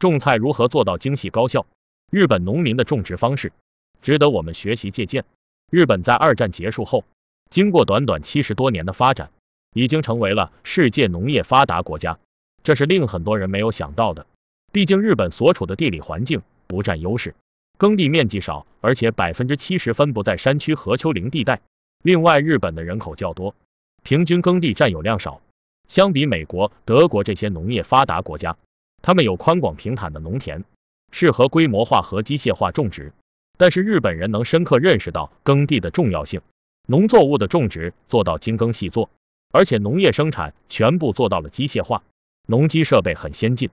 种菜如何做到精细高效？日本农民的种植方式值得我们学习借鉴。日本在二战结束后，经过短短七十多年的发展，已经成为了世界农业发达国家，这是令很多人没有想到的。毕竟日本所处的地理环境不占优势，耕地面积少，而且百分之七十分布在山区和丘陵地带。另外，日本的人口较多，平均耕地占有量少，相比美国、德国这些农业发达国家。他们有宽广平坦的农田，适合规模化和机械化种植。但是日本人能深刻认识到耕地的重要性，农作物的种植做到精耕细作，而且农业生产全部做到了机械化，农机设备很先进，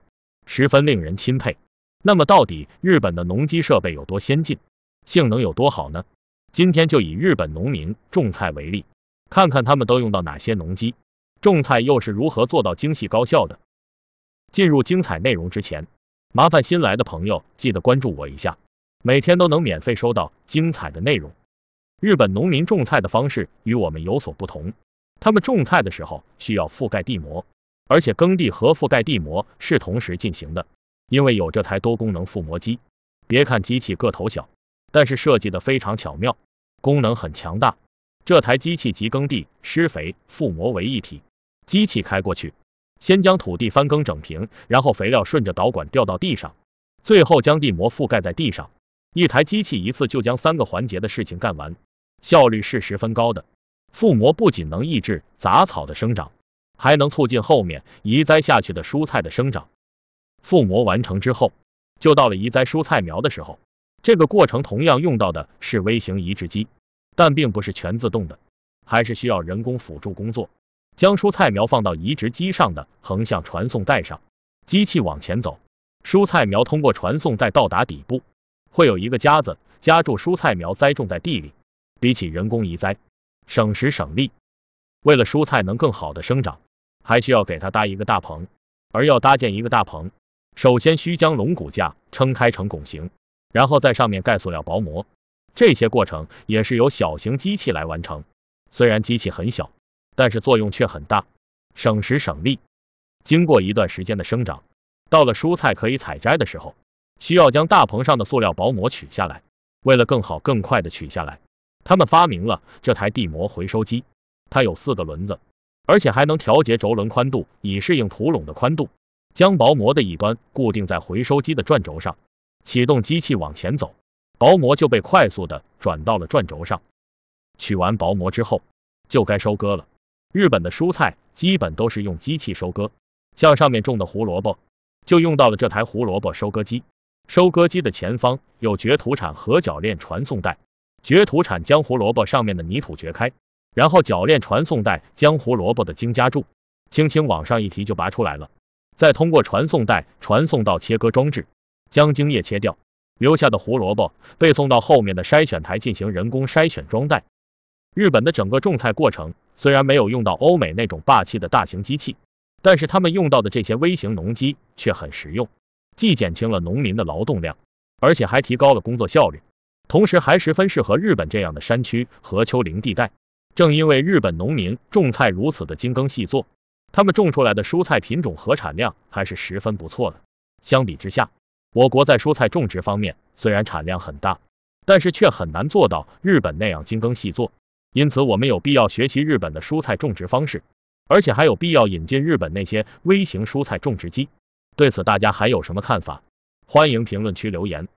十分令人钦佩。那么到底日本的农机设备有多先进，性能有多好呢？今天就以日本农民种菜为例，看看他们都用到哪些农机，种菜又是如何做到精细高效的。进入精彩内容之前，麻烦新来的朋友记得关注我一下，每天都能免费收到精彩的内容。日本农民种菜的方式与我们有所不同，他们种菜的时候需要覆盖地膜，而且耕地和覆盖地膜是同时进行的。因为有这台多功能覆膜机，别看机器个头小，但是设计的非常巧妙，功能很强大。这台机器集耕地、施肥、覆膜为一体，机器开过去。先将土地翻耕整平，然后肥料顺着导管掉到地上，最后将地膜覆盖在地上。一台机器一次就将三个环节的事情干完，效率是十分高的。覆膜不仅能抑制杂草的生长，还能促进后面移栽下去的蔬菜的生长。覆膜完成之后，就到了移栽蔬菜苗的时候。这个过程同样用到的是微型移植机，但并不是全自动的，还是需要人工辅助工作。将蔬菜苗放到移植机上的横向传送带上，机器往前走，蔬菜苗通过传送带到达底部，会有一个夹子夹住蔬菜苗，栽种在地里。比起人工移栽，省时省力。为了蔬菜能更好的生长，还需要给它搭一个大棚。而要搭建一个大棚，首先需将龙骨架撑开成拱形，然后在上面盖塑料薄膜。这些过程也是由小型机器来完成。虽然机器很小。但是作用却很大，省时省力。经过一段时间的生长，到了蔬菜可以采摘的时候，需要将大棚上的塑料薄膜取下来。为了更好、更快的取下来，他们发明了这台地膜回收机。它有四个轮子，而且还能调节轴轮宽度，以适应土垄的宽度。将薄膜的一端固定在回收机的转轴上，启动机器往前走，薄膜就被快速的转到了转轴上。取完薄膜之后，就该收割了。日本的蔬菜基本都是用机器收割，像上面种的胡萝卜就用到了这台胡萝卜收割机。收割机的前方有掘土铲和铰链传送带，掘土铲将胡萝卜上面的泥土掘开，然后铰链传送带将胡萝卜的茎夹住，轻轻往上一提就拔出来了，再通过传送带传送到切割装置，将茎叶切掉，留下的胡萝卜被送到后面的筛选台进行人工筛选装袋。日本的整个种菜过程。虽然没有用到欧美那种霸气的大型机器，但是他们用到的这些微型农机却很实用，既减轻了农民的劳动量，而且还提高了工作效率，同时还十分适合日本这样的山区和丘陵地带。正因为日本农民种菜如此的精耕细作，他们种出来的蔬菜品种和产量还是十分不错的。相比之下，我国在蔬菜种植方面虽然产量很大，但是却很难做到日本那样精耕细作。因此，我们有必要学习日本的蔬菜种植方式，而且还有必要引进日本那些微型蔬菜种植机。对此，大家还有什么看法？欢迎评论区留言。